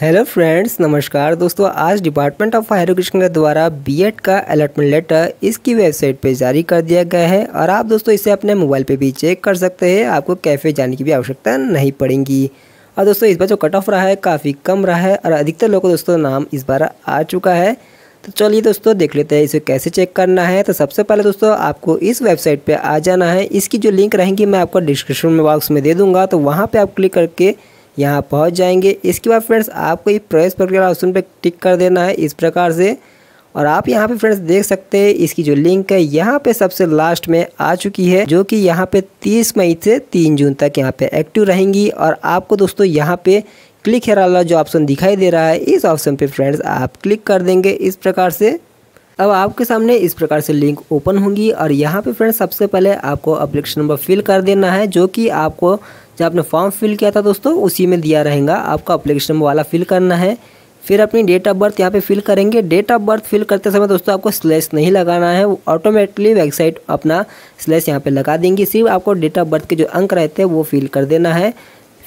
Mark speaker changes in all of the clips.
Speaker 1: hello friends नमस्कार दोस्तों आज डिपार्टमेंट ऑफ हायर एजुकेशन के द्वारा बीएड का अलॉटमेंट लेटर इसकी वेबसाइट पे जारी कर दिया गया है और आप दोस्तों इसे अपने मोबाइल पे भी चेक कर सकते हैं आपको कैफ़े जाने की भी आवश्यकता नहीं पड़ेगी और दोस्तों इस बार जो कट ऑफ रहा है काफ़ी कम रहा है और अधिकतर लोगों दोस्तों नाम इस बार आ चुका है तो चलिए दोस्तों देख लेते हैं इसे कैसे चेक करना है तो सबसे पहले दोस्तों आपको इस वेबसाइट पर आ जाना है इसकी जो लिंक रहेंगी मैं आपको डिस्क्रिप्शन बॉक्स में दे दूँगा तो वहाँ पर आप क्लिक करके यहाँ पहुँच जाएंगे इसके बाद फ्रेंड्स आपको ये प्रवेश प्रक्रिया ऑप्शन पर टिक कर देना है इस प्रकार से और आप यहाँ पे फ्रेंड्स देख सकते हैं इसकी जो लिंक है यहाँ पे सबसे लास्ट में आ चुकी है जो कि यहाँ पे 30 मई से 3 जून तक यहाँ पे एक्टिव रहेंगी और आपको दोस्तों यहाँ पे क्लिक हेरा जो ऑप्शन दिखाई दे रहा है इस ऑप्शन पे फ्रेंड्स आप क्लिक कर देंगे इस प्रकार से अब आपके सामने इस प्रकार से लिंक ओपन होंगी और यहाँ पे फ्रेंड्स सबसे पहले आपको अप्लीकेशन नंबर फिल कर देना है जो कि आपको जब आपने फॉर्म फिल किया था दोस्तों उसी में दिया रहेगा आपको अप्लीकेशन नंबर वाला फिल करना है फिर अपनी डेट ऑफ बर्थ यहाँ पे फिल करेंगे डेट ऑफ बर्थ फिल करते समय दोस्तों आपको स्लैश नहीं लगाना है वो ऑटोमेटिकली वेबसाइट अपना स्लैश यहाँ पे लगा देंगी सिर्फ आपको डेट ऑफ बर्थ के जो अंक रहते हैं वो फिल कर देना है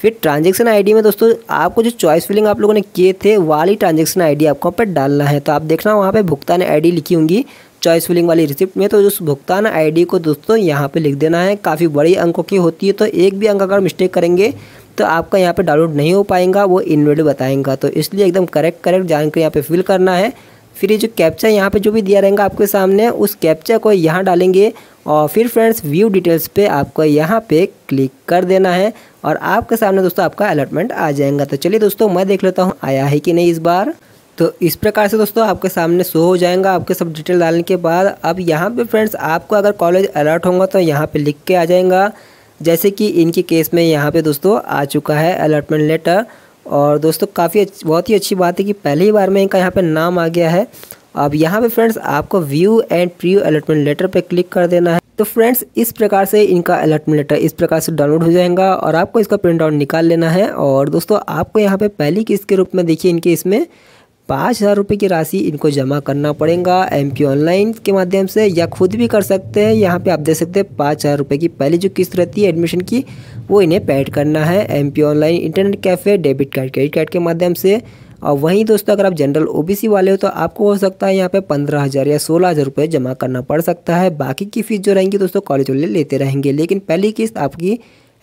Speaker 1: फिर ट्रांजेक्शन आईडी में दोस्तों आपको जो चॉइस फिलिंग आप लोगों ने किए थे वाली ट्रांजेक्शन आईडी आपको वहाँ पर डालना है तो आप देखना वहाँ पे भुगतान आईडी लिखी होंगी चॉइस फिलिंग वाली रिसिप्ट में तो उस भुगतान आईडी को दोस्तों यहाँ पे लिख देना है काफ़ी बड़ी अंकों की होती है तो एक भी अंक अगर मिस्टेक करेंगे तो आपका यहाँ पर डाउनलोड नहीं हो पाएगा वो इनवेड बताएंगा तो इसलिए एकदम करेक्ट करेक्ट जानकर यहाँ पर फिल करना है फिर ये जो कैप्चा यहाँ पे जो भी दिया रहेगा आपके सामने उस कैप्चा को यहाँ डालेंगे और फिर फ्रेंड्स व्यू डिटेल्स पे आपको यहाँ पे क्लिक कर देना है और आपके सामने दोस्तों आपका अलॉटमेंट आ जाएगा तो चलिए दोस्तों मैं देख लेता हूँ आया है कि नहीं इस बार तो इस प्रकार से दोस्तों आपके सामने शो हो जाएगा आपके सब डिटेल डालने के बाद अब यहाँ पे फ्रेंड्स आपको अगर कॉलेज अलर्ट होगा तो यहाँ पे लिख के आ जाएगा जैसे कि इनके केस में यहाँ पे दोस्तों आ चुका है अलॉटमेंट लेटर और दोस्तों काफ़ी बहुत ही अच्छी बात है कि पहली बार में इनका यहाँ पर नाम आ गया है अब यहाँ पे फ्रेंड्स आपको view and pre allotment letter पे क्लिक कर देना है तो फ्रेंड्स इस प्रकार से इनका अलॉटमेंट लेटर इस प्रकार से डाउनलोड हो जाएगा और आपको इसका प्रिंट आउट निकाल लेना है और दोस्तों आपको यहाँ पे पहली किस्त के रूप में देखिए इनके इसमें पाँच हज़ार रुपये की राशि इनको जमा करना पड़ेगा एम पी ऑनलाइन के माध्यम से या खुद भी कर सकते हैं यहाँ पे आप देख सकते हैं पाँच हज़ार रुपये की पहली जो किस्त रहती है एडमिशन की वो इन्हें पैड करना है M P online internet cafe debit card credit card के माध्यम से और वहीं दोस्तों अगर आप जनरल ओबीसी वाले हो तो आपको हो सकता है यहाँ पे पंद्रह हज़ार या सोलह हज़ार रुपये जमा करना पड़ सकता है बाकी की फीस जो रहेंगी दोस्तों कॉलेज वाले लेते रहेंगे लेकिन पहली किस्त आपकी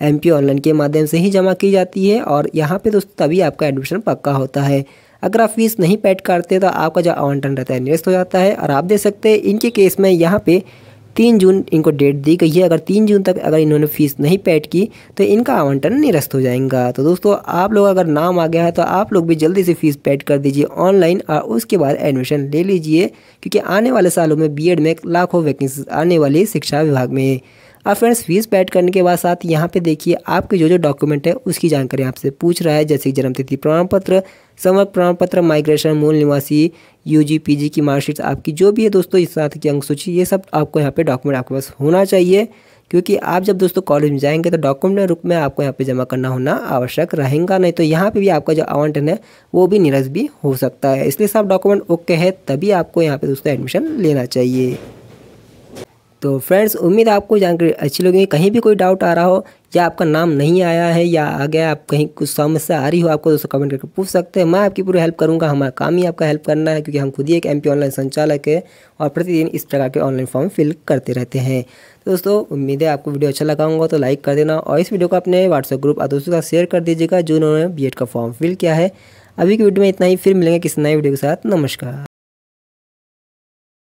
Speaker 1: एम ऑनलाइन के माध्यम से ही जमा की जाती है और यहाँ पर दोस्तों तभी आपका एडमिशन पक्का होता है अगर आप फीस नहीं पैड करते तो आपका जो आवंटन रहता है निरस्त हो जाता है और आप देख सकते हैं इनके केस में यहाँ पे तीन जून इनको डेट दी गई है अगर तीन जून तक अगर इन्होंने फीस नहीं पेड की तो इनका आवंटन निरस्त हो जाएगा तो दोस्तों आप लोग अगर नाम आ गया है तो आप लोग भी जल्दी से फीस पेड कर दीजिए ऑनलाइन और उसके बाद एडमिशन ले लीजिए क्योंकि आने वाले सालों में बीएड में लाखों वैकेंसी आने वाली शिक्षा विभाग में अब फ्रेंड्स फीस पैड करने के बाद साथ यहाँ पे देखिए आपके जो जो डॉक्यूमेंट है उसकी जानकारी आपसे पूछ रहा है जैसे कि जन्मतिथि प्रमाण पत्र संवर्ग प्रमाण पत्र माइग्रेशन मूल निवासी यू जी पी जी की मार्कशीट आपकी जो भी है दोस्तों इस साथ की अंक सूची ये सब आपको यहाँ पे डॉक्यूमेंट आपके पास होना चाहिए क्योंकि आप जब दोस्तों कॉलेज में जाएंगे तो डॉक्यूमेंट रूप में आपको यहाँ पे जमा करना होना आवश्यक रहेगा नहीं तो यहाँ पे भी आपका जो आवंटन है वो भी निरस्त भी हो सकता है इसलिए सब डॉक्यूमेंट ओके है तभी आपको यहाँ पे दोस्तों एडमिशन लेना चाहिए तो फ्रेंड्स उम्मीद आपको जानकारी अच्छी लगेगी कहीं भी कोई डाउट आ रहा हो या आपका नाम नहीं आया है या आ गया आप कहीं कुछ समस्या आ रही हो आपको दोस्तों कमेंट करके पूछ सकते हैं मैं आपकी पूरी हेल्प करूंगा हमारा काम ही आपका हेल्प करना है क्योंकि हम खुद ही एक एमपी ऑनलाइन संचालक है और प्रतिदिन इस प्रकार के ऑनलाइन फॉर्म फिल करते रहते हैं तो दोस्तों उम्मीद है आपको वीडियो अच्छा लगाऊंगा तो लाइक कर देना और इस वीडियो को अपने व्हाट्सएप ग्रुप और दोस्तों का शेयर कर दीजिएगा जो उन्होंने बी का फॉर्म फिल किया है अभी की वीडियो में इतना ही फिर मिलेंगे किसी नए वीडियो के साथ नमस्कार